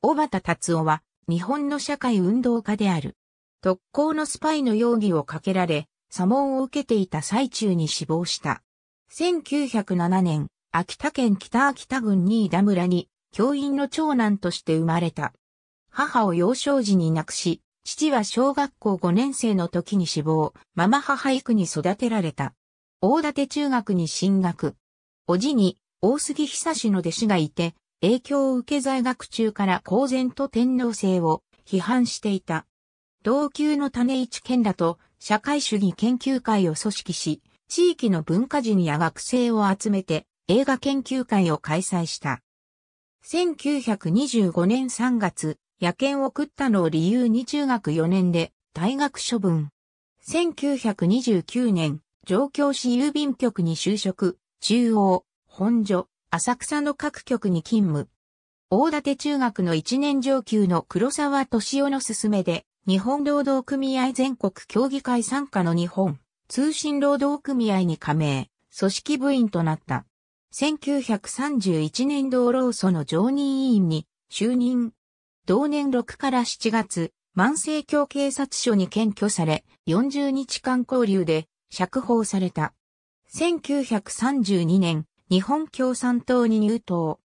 小畑達夫は日本の社会運動家である。特攻のスパイの容疑をかけられ、左問を受けていた最中に死亡した。1907年、秋田県北秋田郡新田村に教員の長男として生まれた。母を幼少時に亡くし、父は小学校5年生の時に死亡、ママ母育に育てられた。大館中学に進学。おじに大杉久志の弟子がいて、影響を受け在学中から公然と天皇制を批判していた。同級の種市健らと社会主義研究会を組織し、地域の文化人や学生を集めて映画研究会を開催した。1925年3月、野犬を食ったのを理由に中学4年で退学処分。1929年、上京市郵便局に就職、中央、本所、浅草の各局に勤務。大館中学の一年上級の黒沢敏夫の勧めで、日本労働組合全国協議会参加の日本通信労働組合に加盟、組織部員となった。1931年度労組の常任委員に就任。同年6から7月、万世教警察署に検挙され、40日間交流で釈放された。1932年、日本共産党に入党。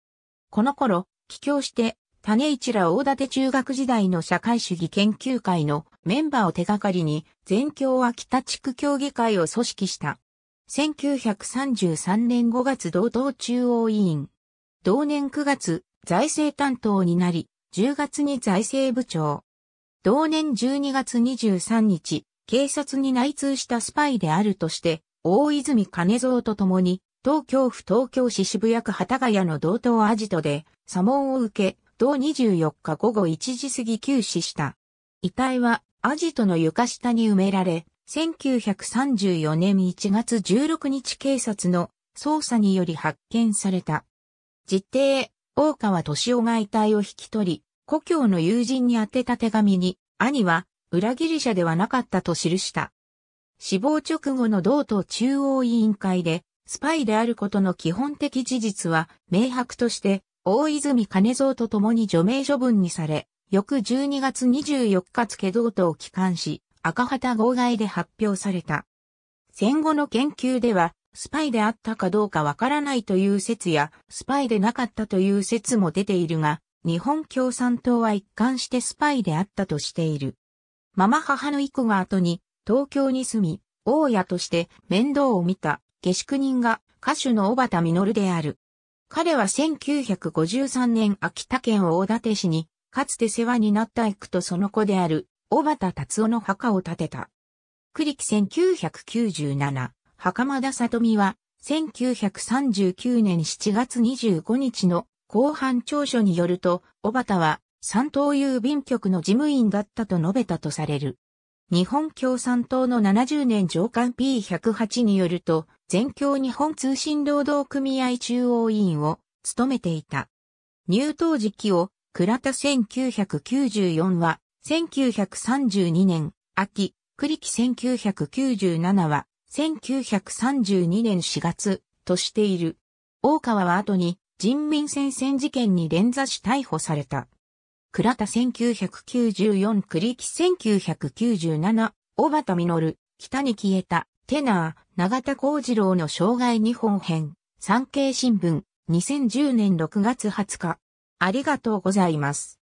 この頃、帰郷して、種市ら大館中学時代の社会主義研究会のメンバーを手がかりに、全共は北地区協議会を組織した。1933年5月同党中央委員。同年9月、財政担当になり、10月に財政部長。同年12月23日、警察に内通したスパイであるとして、大泉金蔵と共に東京府東京市渋谷区幡ヶ谷の道東アジトで、査問を受け、同24日午後1時過ぎ急死した。遺体はアジトの床下に埋められ、1934年1月16日警察の捜査により発見された。実定、大川敏夫が遺体を引き取り、故郷の友人に宛てた手紙に、兄は裏切り者ではなかったと記した。死亡直後の道東中央委員会で、スパイであることの基本的事実は、明白として、大泉金蔵と共に除名処分にされ、翌12月24日付同等を帰還し、赤旗号外で発表された。戦後の研究では、スパイであったかどうかわからないという説や、スパイでなかったという説も出ているが、日本共産党は一貫してスパイであったとしている。ママ母の遺コが後に、東京に住み、大家として面倒を見た下宿人が歌手の小畑実である。彼は1953年秋田県大館市に、かつて世話になった役とその子である、小畑達夫の墓を建てた。栗木1997、袴田里美は、1939年7月25日の後半調書によると、小畑は、三島郵便局の事務員だったと述べたとされる。日本共産党の70年上官 P108 によると、全共日本通信労働組合中央委員を務めていた。入党時期を、倉田1994は、1932年、秋、栗木1997は、1932年4月、としている。大川は後に、人民戦線事件に連座し逮捕された。倉田1994栗木1997、小畑実、北に消えた、テナー、長田幸次郎の障害日本編、産経新聞、2010年6月20日。ありがとうございます。